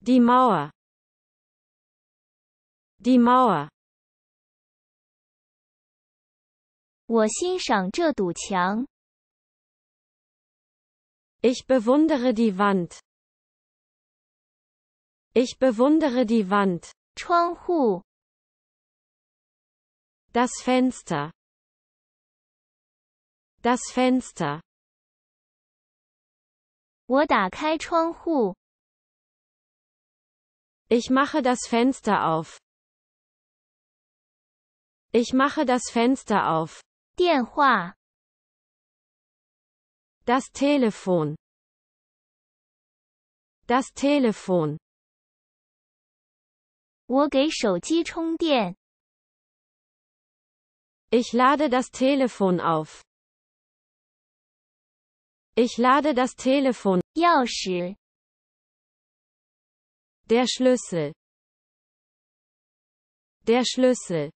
die Mauer. Die Mauer. ich bewundere die Wand. Ich bewundere die Wand. das Fenster. Das Fenster. 我打开窗户。Ich mache das Fenster auf. Ich mache das Fenster auf. 电话。Das Telefon. Das Telefon. 我给手机充电。Ich lade das Telefon auf. Ich lade das Telefon. Der Schlüssel. Der Schlüssel.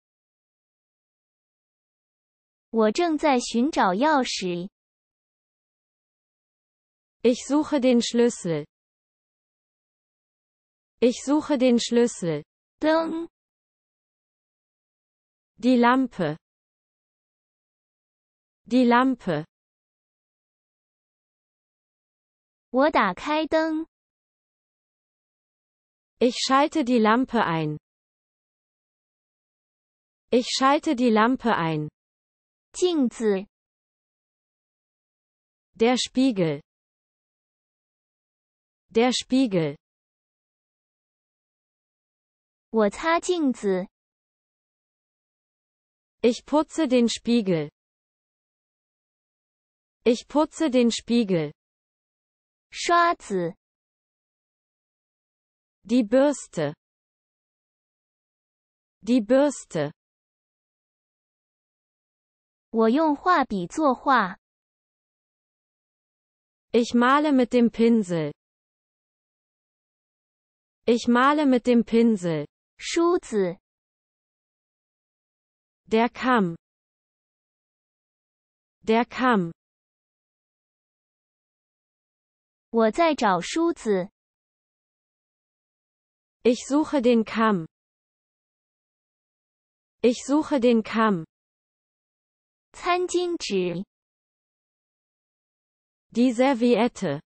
Ich suche den Schlüssel. Ich suche den Schlüssel. 灯. Die Lampe. Die Lampe. 我打开灯. Ich schalte die Lampe ein. Ich schalte die Lampe ein. 镜子. Der Spiegel. Der Spiegel. 我擦镜子. Ich putze den Spiegel. Ich putze den Spiegel. 刷子 die Bürste die Bürste 我用画笔作画 ich male mit dem Pinsel ich male mit dem Pinsel Schuze. der Kamm der Kamm Ich suche den Kamm. Ich suche den Kamm. Die Serviette.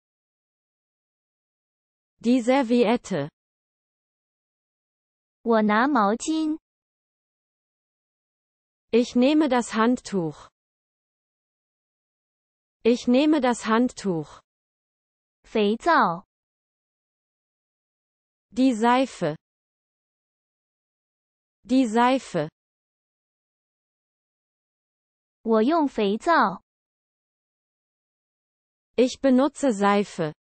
Die Serviette. Ich nehme das Handtuch. Ich nehme das Handtuch. 肥皂 die Seife die Seife 我用肥皂 ich benutze Seife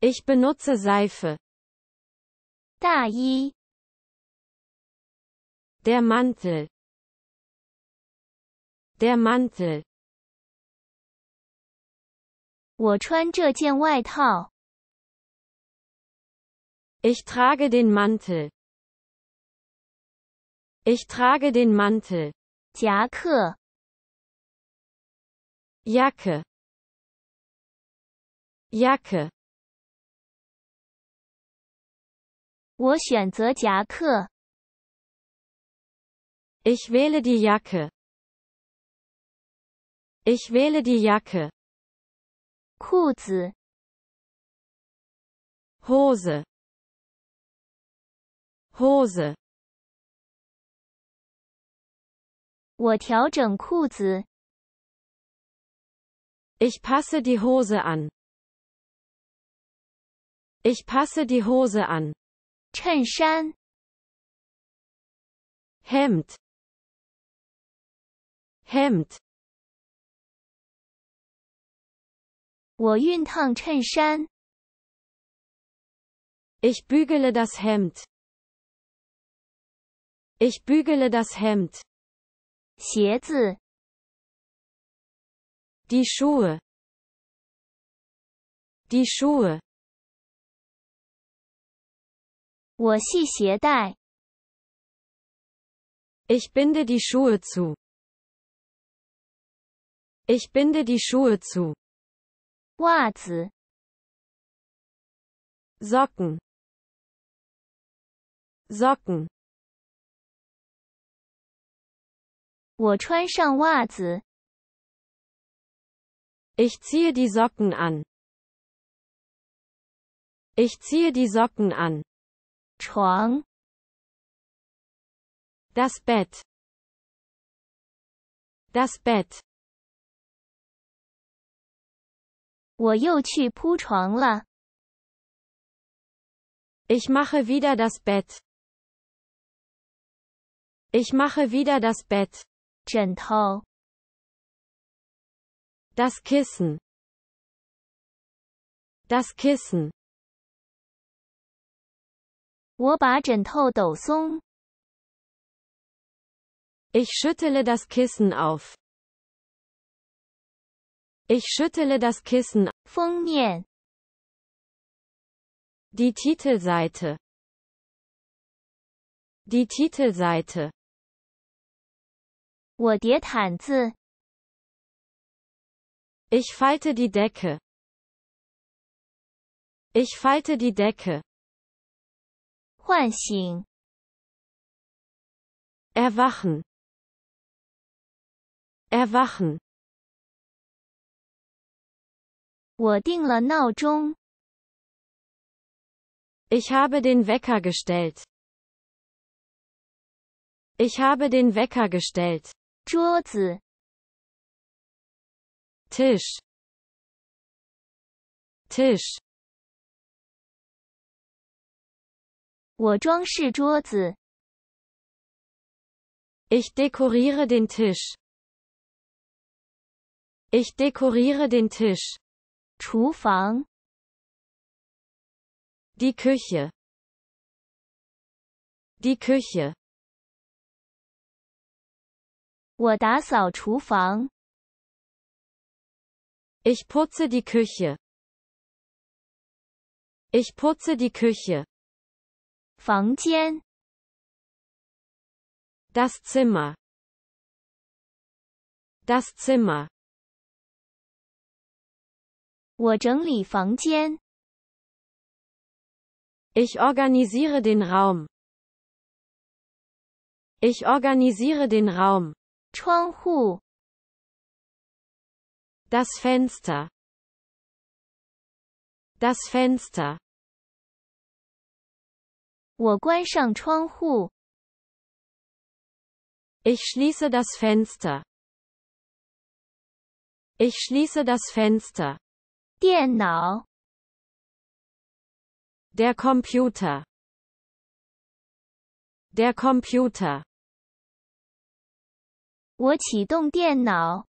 ich benutze Seife 大衣 der Mantel der Mantel 我穿这件外套。Ich trage den Mantel. Ich trage den Mantel. 夹克。Jacke. Jacke. Jacke. 我选择夹克。Ich wähle die Jacke. Ich wähle die Jacke. 裤子 Hose Hose 我调整裤子 Ich passe die Hose an Ich passe die Hose an 衬衫 Hemd Hemd 我熨烫衬衫。Ich bügele das Hemd. Ich bügele das Hemd. 鞋子。Die Schuhe. Die Schuhe. 我系鞋带。Ich binde die Schuhe zu. Ich binde die Schuhe zu. 袜子 Socken Socken 我穿上袜子 Ich ziehe die Socken an Ich ziehe die Socken an 床 Das Bett Das Bett 我又去铺床了。Ich mache wieder das Bett. Ich mache wieder das Bett. 枕头。Das Kissen. Das Kissen. 我把枕头抖松。Ich schüttle das Kissen auf. Ich schüttele das Kissen. 封面 Die Titelseite. Die Titelseite. 我叠毯子 Ich falte die Decke. Ich falte die Decke. 唤醒 Erwachen. Erwachen. Ich habe den Wecker gestellt. Ich habe den Wecker gestellt. 桌子 Tisch. Tisch. Ich dekoriere den Tisch. Ich dekoriere den Tisch. 厨房 die Küche die Küche 我打扫厨房 ich putze die Küche ich putze die Küche 房间 das Zimmer das Zimmer 我整理房间。Ich organisiere den Raum. Ich organisiere den Raum. Das Fenster. Das Fenster. Ich schließe das Fenster. Ich schließe das Fenster. 电脑 Der Computer Der Computer 我启动电脑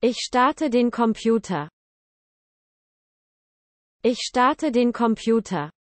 Ich starte den Computer Ich starte den Computer